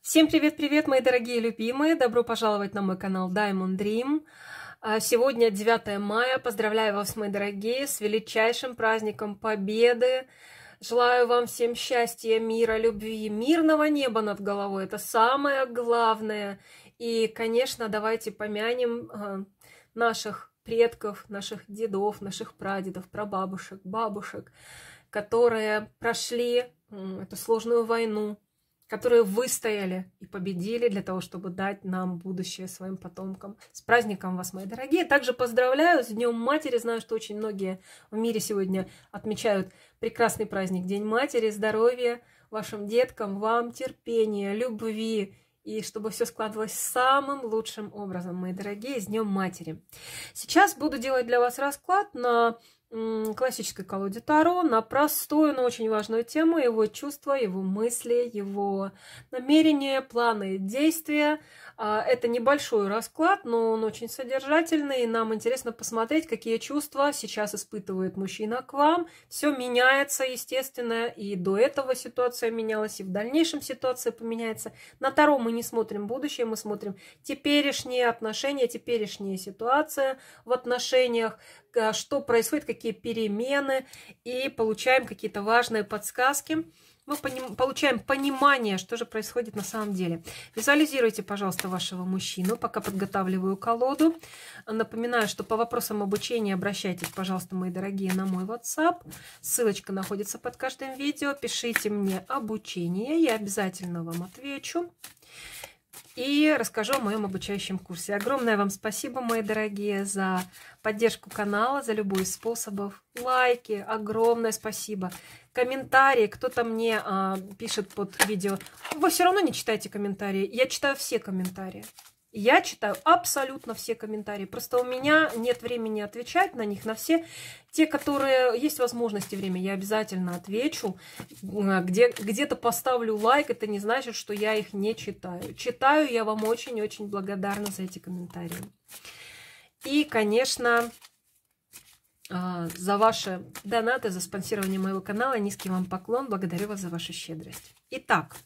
Всем привет-привет, мои дорогие любимые! Добро пожаловать на мой канал Diamond Dream. А, сегодня 9 мая. Поздравляю вас, мои дорогие, с величайшим праздником Победы. Желаю вам всем счастья, мира, любви, мирного неба над головой. Это самое главное. И, конечно, давайте помянем а, наших предков, наших дедов, наших прадедов, прабабушек, бабушек, которые прошли эту сложную войну, которые выстояли и победили для того, чтобы дать нам будущее своим потомкам. С праздником вас, мои дорогие! Также поздравляю с Днем Матери. Знаю, что очень многие в мире сегодня отмечают прекрасный праздник День Матери. Здоровья вашим деткам, вам терпения, любви и чтобы все складывалось самым лучшим образом, мои дорогие, с Днем Матери. Сейчас буду делать для вас расклад на классической колоде Таро на простую, но очень важную тему, его чувства, его мысли, его намерения, планы, действия. А, это небольшой расклад, но он очень содержательный, и нам интересно посмотреть, какие чувства сейчас испытывает мужчина к вам. Все меняется, естественно, и до этого ситуация менялась, и в дальнейшем ситуация поменяется. На Таро мы не смотрим будущее, мы смотрим теперешние отношения, теперешняя ситуация в отношениях, Э, что происходит, какие перемены, и получаем какие-то важные подсказки. Мы поним, получаем понимание, что же происходит на самом деле. Визуализируйте, пожалуйста, вашего мужчину, пока подготавливаю колоду. Напоминаю, что по вопросам обучения обращайтесь, пожалуйста, мои дорогие, на мой WhatsApp. Ссылочка находится под каждым видео. Пишите мне обучение, я обязательно вам отвечу и расскажу о моем обучающем курсе. Огромное вам спасибо, мои дорогие, за поддержку канала, за любой из способов. Лайки, огромное спасибо. Комментарии, кто-то мне а, пишет под видео. Вы все равно не читайте комментарии. Я читаю все комментарии. Я читаю абсолютно все комментарии. Просто у меня нет времени отвечать на них, на все. Те, которые есть возможности время, я обязательно отвечу. А, где, где-то поставлю лайк, это не значит, что я их не читаю. Читаю, я вам очень-очень благодарна за эти комментарии. И, конечно, а, за ваши донаты, за спонсирование моего канала. Низкий вам поклон. Благодарю вас за вашу щедрость. Итак,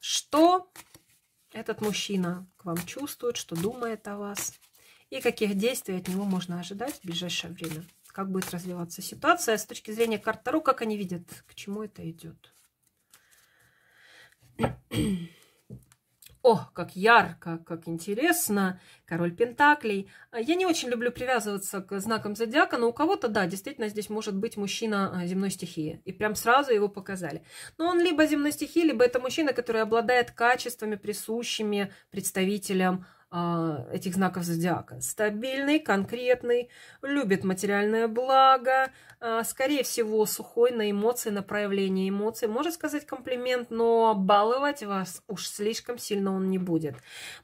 что этот мужчина к вам чувствует, что думает о вас и каких действий от него можно ожидать в ближайшее время. Как будет развиваться ситуация с точки зрения карт Таро, как они видят, к чему это идет. О, как ярко, как интересно. Король Пентаклей. А я не очень люблю привязываться к знакам зодиака, но у кого-то, да, действительно, здесь может быть мужчина а, земной стихии. И прям сразу его показали. Но он либо земной стихии, либо это мужчина, который обладает качествами, присущими представителям а, этих знаков зодиака. Стабильный, конкретный, любит материальное благо, а, скорее всего, сухой на эмоции, на проявление эмоций. Может сказать комплимент, но баловать вас уж слишком сильно он не будет.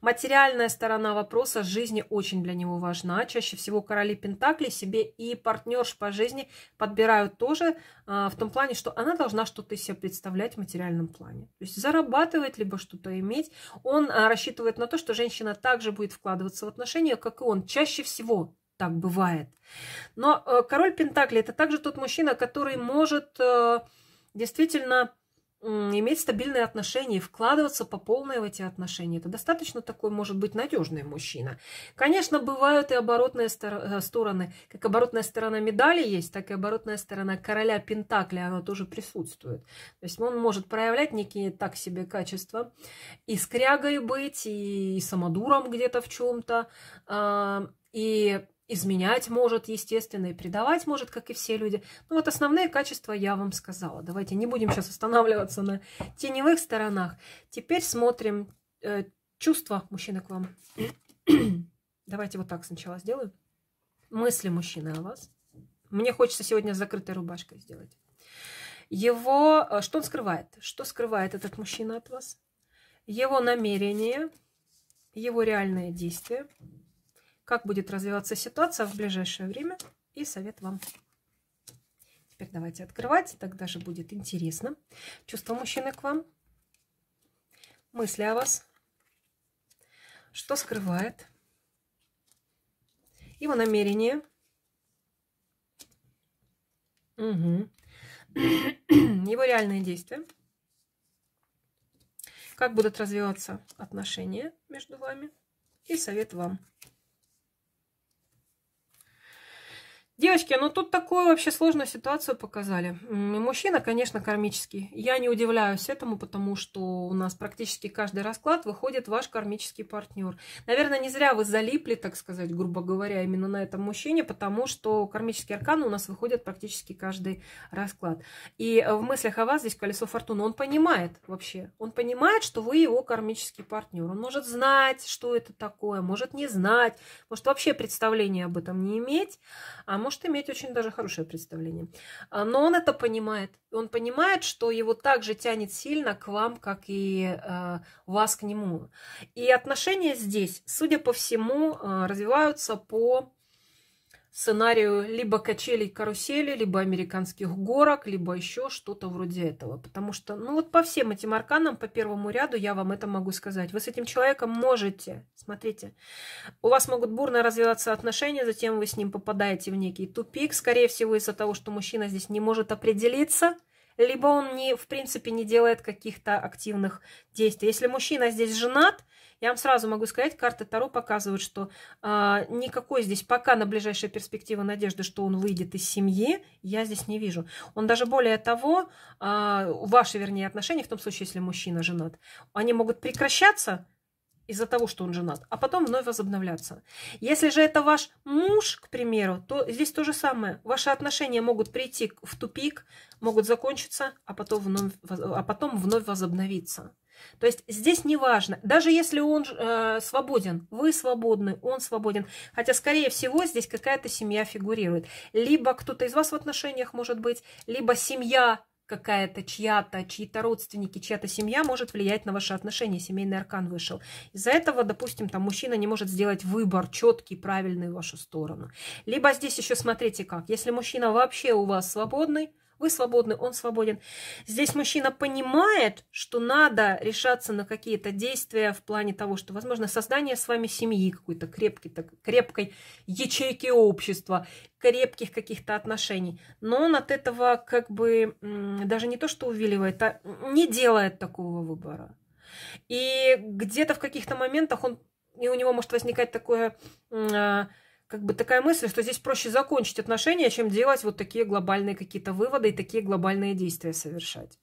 Материальная сторона вопроса жизни очень для него важна. Чаще всего короли Пентакли себе и партнерш по жизни подбирают тоже а, в том плане, что она должна что-то из себя представлять в материальном плане. То есть зарабатывать, либо что-то иметь. Он рассчитывает на то, что женщина так также будет вкладываться в отношения, как и он. Чаще всего так бывает. Но э, король Пентакли – это также тот мужчина, который может э, действительно иметь стабильные отношения и вкладываться по полной в эти отношения. Это достаточно такой, может быть, надежный мужчина. Конечно, бывают и оборотные э, стороны. Как оборотная сторона медали есть, так и оборотная сторона короля Пентакли, она тоже присутствует. То есть он может проявлять некие так себе качества. И скрягой быть, и, и самодуром где-то в чем-то, а, и изменять может, естественно, и предавать может, как и все люди. Ну вот основные качества я вам сказала. Давайте не будем сейчас останавливаться на теневых сторонах. Теперь смотрим э, чувства мужчины к вам. Давайте вот так сначала сделаю. Мысли мужчины о вас. Мне хочется сегодня закрытой рубашкой сделать. Его, э, что он скрывает? Что скрывает этот мужчина от вас? Его намерения, его реальные действия – как будет развиваться ситуация в ближайшее время и совет вам. Теперь давайте открывать, тогда же будет интересно. Чувство мужчины к вам, мысли о вас, что скрывает, его намерение. Угу. Его реальные действия. Как будут развиваться отношения между вами. И совет вам. Девочки, ну тут такую вообще сложную ситуацию показали. мужчина, конечно, кармический. Я не удивляюсь этому, потому что у нас практически каждый расклад выходит ваш кармический партнер. Наверное, не зря вы залипли, так сказать, грубо говоря, именно на этом мужчине, потому что кармические арканы у нас выходят практически каждый расклад. И э, в мыслях о вас здесь колесо фортуны. Он понимает вообще, он понимает, что вы его кармический партнер. Он может знать, что это такое, может не знать, может вообще представления об этом не иметь, а может может иметь очень даже хорошее представление. А, но он это понимает. Он понимает, что его также тянет сильно к вам, как и а, вас к нему. И отношения здесь, судя по всему, а, развиваются по сценарию либо качелей карусели, либо американских горок, либо еще что-то вроде этого. Потому что, ну вот по всем этим арканам, по первому ряду я вам это могу сказать. Вы с этим человеком можете, смотрите, у вас могут бурно развиваться отношения, затем вы с ним попадаете в некий тупик, скорее всего из-за того, что мужчина здесь не может определиться, либо он, не, в принципе, не делает каких-то активных действий. Если мужчина здесь женат, я вам сразу могу сказать, карты Таро показывают, что э, никакой здесь пока на ближайшая перспектива надежды, что он выйдет из семьи, я здесь не вижу. Он даже более того, э, ваши, вернее, отношения, в том случае, если мужчина женат, они могут прекращаться, из-за того, что он женат, а потом вновь возобновляться. Если же это ваш муж, к примеру, то здесь то же самое. Ваши отношения могут прийти в тупик, могут закончиться, а потом вновь, а потом вновь возобновиться. То есть здесь не важно, даже если он э, свободен, вы свободны, он свободен. Хотя, скорее всего, здесь какая-то семья фигурирует. Либо кто-то из вас в отношениях может быть, либо семья какая-то, чья-то, чьи-то родственники, чья-то семья может влиять на ваши отношения. Семейный аркан вышел. Из-за этого, допустим, там мужчина не может сделать выбор четкий, правильный в вашу сторону. Либо здесь еще смотрите как. Если мужчина вообще у вас свободный, вы свободны, он свободен. Здесь мужчина понимает, что надо решаться на какие-то действия в плане того, что, возможно, создание с вами семьи какой-то крепкой, так, крепкой ячейки общества, крепких каких-то отношений. Но он от этого как бы даже не то, что увиливает, а не делает такого выбора. И где-то в каких-то моментах он и у него может возникать такое а, как бы такая мысль, что здесь проще закончить отношения, чем делать вот такие глобальные какие-то выводы и такие глобальные действия совершать.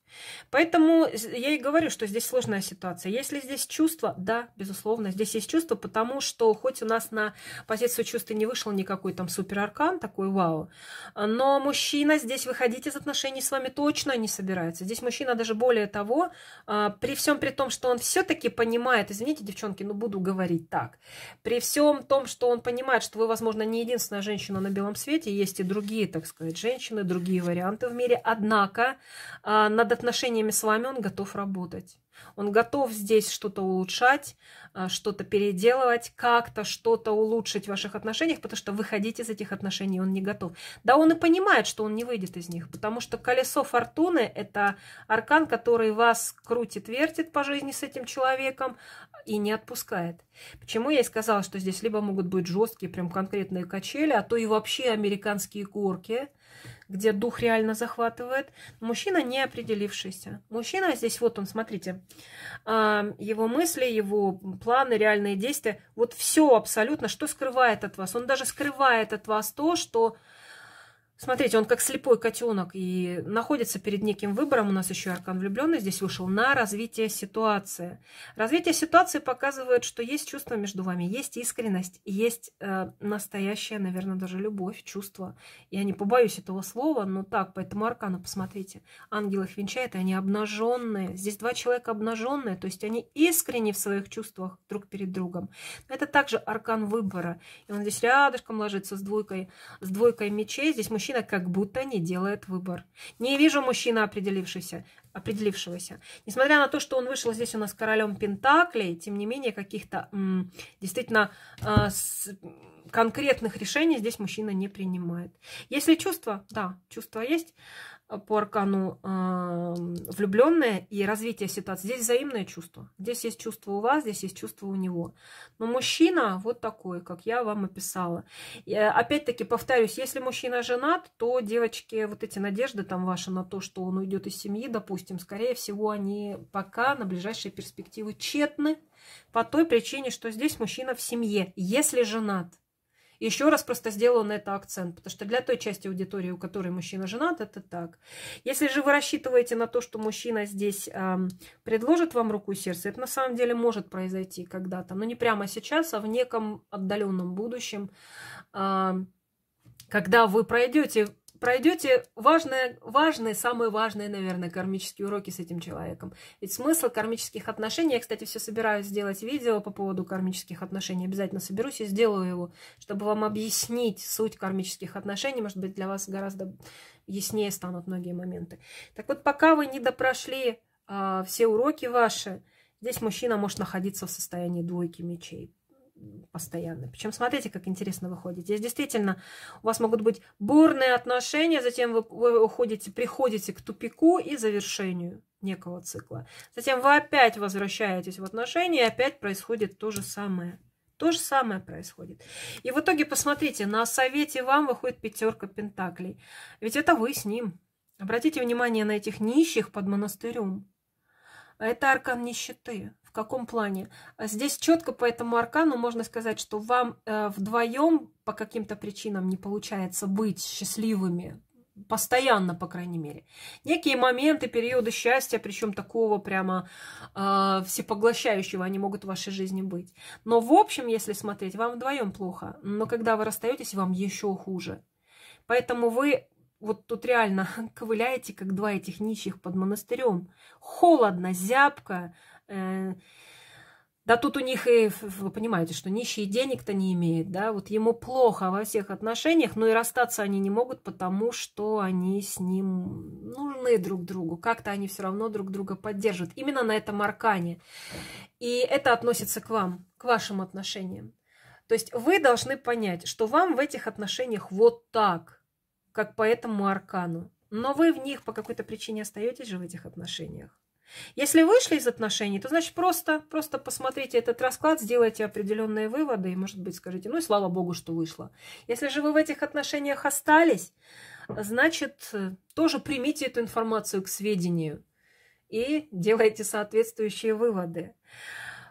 Поэтому я и говорю, что здесь сложная ситуация. Если здесь чувство, да, безусловно, здесь есть чувство, потому что хоть у нас на позицию чувства не вышел никакой там супер аркан такой вау, но мужчина здесь выходить из отношений с вами точно не собирается. Здесь мужчина даже более того, а, при всем при том, что он все-таки понимает, извините, девчонки, но ну, буду говорить так, при всем том, что он понимает, что вы, возможно, не единственная женщина на белом свете, есть и другие, так сказать, женщины, другие варианты в мире, однако а, над отношениями отношениями с вами он готов работать. Он готов здесь что-то улучшать, а, что-то переделывать, как-то что-то улучшить в ваших отношениях, потому что выходить из этих отношений он не готов. Да, он и понимает, что он не выйдет из них, потому что колесо фортуны – это аркан, который вас крутит-вертит по жизни с этим человеком и не отпускает. Почему я и сказала, что здесь либо могут быть жесткие, прям конкретные качели, а то и вообще американские горки – где дух реально захватывает. Мужчина не определившийся. Мужчина здесь, вот он, смотрите, его мысли, его планы, реальные действия. Вот все абсолютно, что скрывает от вас. Он даже скрывает от вас то, что Смотрите, он как слепой котенок и находится перед неким выбором. У нас еще аркан влюбленный здесь вышел на развитие ситуации. Развитие ситуации показывает, что есть чувство между вами, есть искренность, есть э, настоящая, наверное, даже любовь, чувство. Я не побоюсь этого слова, но так, поэтому аркану посмотрите. Ангел их венчает, и они обнаженные. Здесь два человека обнаженные, то есть они искренне в своих чувствах друг перед другом. Это также аркан выбора. И он здесь рядышком ложится с двойкой, с двойкой мечей. Здесь мы мужчина как будто не делает выбор. Не вижу мужчина, определившегося, определившегося. Несмотря на то, что он вышел здесь у нас королем Пентаклей, тем не менее каких-то действительно э, с, конкретных решений здесь мужчина не принимает. Если чувства, да, чувства есть, по аркану э, эм, влюбленная и развитие ситуации. Здесь взаимное чувство. Здесь есть чувство у вас, здесь есть чувство у него. Но мужчина вот такой, как я вам описала. Э, опять-таки повторюсь, если мужчина женат, то девочки, вот эти надежды там ваши на то, что он уйдет из семьи, допустим, скорее всего, они пока на ближайшие перспективы тщетны по той причине, что здесь мужчина в семье, если женат. Еще раз просто сделаю на это акцент, потому что для той части аудитории, у которой мужчина женат, это так. Если же вы рассчитываете на то, что мужчина здесь э, предложит вам руку и сердце, это на самом деле может произойти когда-то, но не прямо сейчас, а в неком отдаленном будущем, э, когда вы пройдете пройдете важные, важные, самые важные, наверное, кармические уроки с этим человеком. Ведь смысл кармических отношений, я, кстати, все собираюсь сделать видео по поводу кармических отношений, обязательно соберусь и сделаю его, чтобы вам объяснить суть кармических отношений, может быть, для вас гораздо яснее станут многие моменты. Так вот, пока вы не допрошли э, все уроки ваши, здесь мужчина может находиться в состоянии двойки мечей постоянно. Причем смотрите, как интересно выходит. Здесь действительно у вас могут быть бурные отношения, затем вы, вы уходите, приходите к тупику и завершению некого цикла. Затем вы опять возвращаетесь в отношения, и опять происходит то же самое. То же самое происходит. И в итоге, посмотрите, на совете вам выходит пятерка пентаклей. Ведь это вы с ним. Обратите внимание на этих нищих под монастырем. А это аркан нищеты каком плане. А здесь четко по этому аркану можно сказать, что вам э, вдвоем по каким-то причинам не получается быть счастливыми, постоянно, по крайней мере. Некие моменты, периоды счастья, причем такого прямо э, всепоглощающего, они могут в вашей жизни быть. Но в общем, если смотреть, вам вдвоем плохо, но когда вы расстаетесь, вам еще хуже. Поэтому вы вот тут реально ковыляете, как два этих нищих под монастырем. Холодно, зябко, Э, да тут у них и, вы понимаете, что нищие денег-то не имеет, да, вот ему плохо во всех отношениях, но и расстаться они не могут, потому что они с ним нужны друг другу, как-то они все равно друг друга поддерживают, именно на этом аркане. И это относится к вам, к вашим отношениям. То есть вы должны понять, что вам в этих отношениях вот так, как по этому аркану, но вы в них по какой-то причине остаетесь же в этих отношениях. Если вышли из отношений, то значит просто, просто посмотрите этот расклад, сделайте определенные выводы и, может быть, скажите, ну и слава богу, что вышло. Если же вы в этих отношениях остались, значит, э, тоже примите эту информацию к сведению и делайте соответствующие выводы.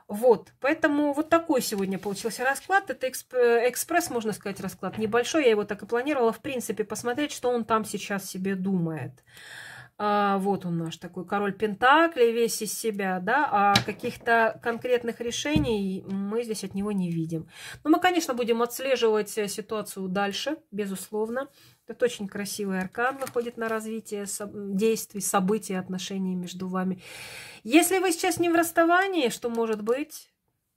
Вот, поэтому вот такой сегодня получился расклад. Это эксп... экспресс, можно сказать, расклад небольшой. Я его так и планировала, в принципе, посмотреть, что он там сейчас себе думает а, вот он наш такой король Пентакли, весь из себя, да, а каких-то конкретных решений мы здесь от него не видим. Но мы, конечно, будем отслеживать э, ситуацию дальше, безусловно. Это очень красивый аркан выходит на развитие действий, событий, отношений между вами. Если вы сейчас не в расставании, что может быть,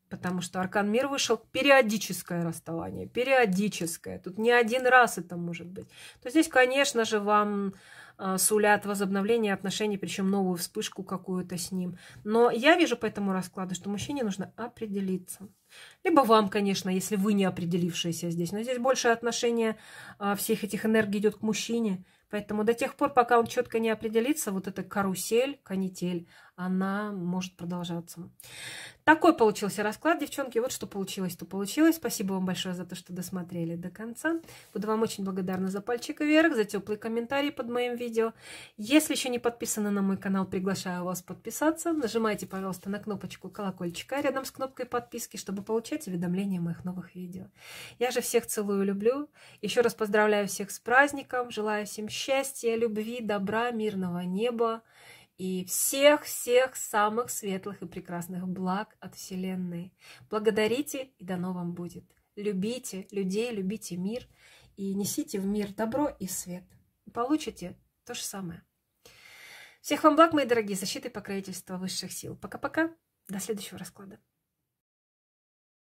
потому что аркан мир вышел периодическое расставание, периодическое. Тут не один раз это может быть. То здесь, конечно же, вам Э, сулят возобновление отношений, причем новую вспышку какую-то с ним. Но я вижу по этому раскладу, что мужчине нужно определиться. Либо вам, конечно, если вы не определившиеся здесь. Но здесь больше отношения э, всех этих энергий идет к мужчине. Поэтому до тех пор, пока он четко не определится, вот эта карусель, канитель, она может продолжаться. Такой получился расклад, девчонки. Вот что получилось, то получилось. Спасибо вам большое за то, что досмотрели до конца. Буду вам очень благодарна за пальчик вверх, за теплый комментарий под моим видео. Если еще не подписаны на мой канал, приглашаю вас подписаться. Нажимайте, пожалуйста, на кнопочку колокольчика рядом с кнопкой подписки, чтобы получать уведомления о моих новых видео. Я же всех целую, люблю. Еще раз поздравляю всех с праздником. Желаю всем счастья, любви, добра, мирного неба и всех-всех самых светлых и прекрасных благ от Вселенной. Благодарите, и дано вам будет. Любите людей, любите мир и несите в мир добро и свет. Получите то же самое. Всех вам благ, мои дорогие, защиты и покровительства высших сил. Пока-пока, до следующего расклада.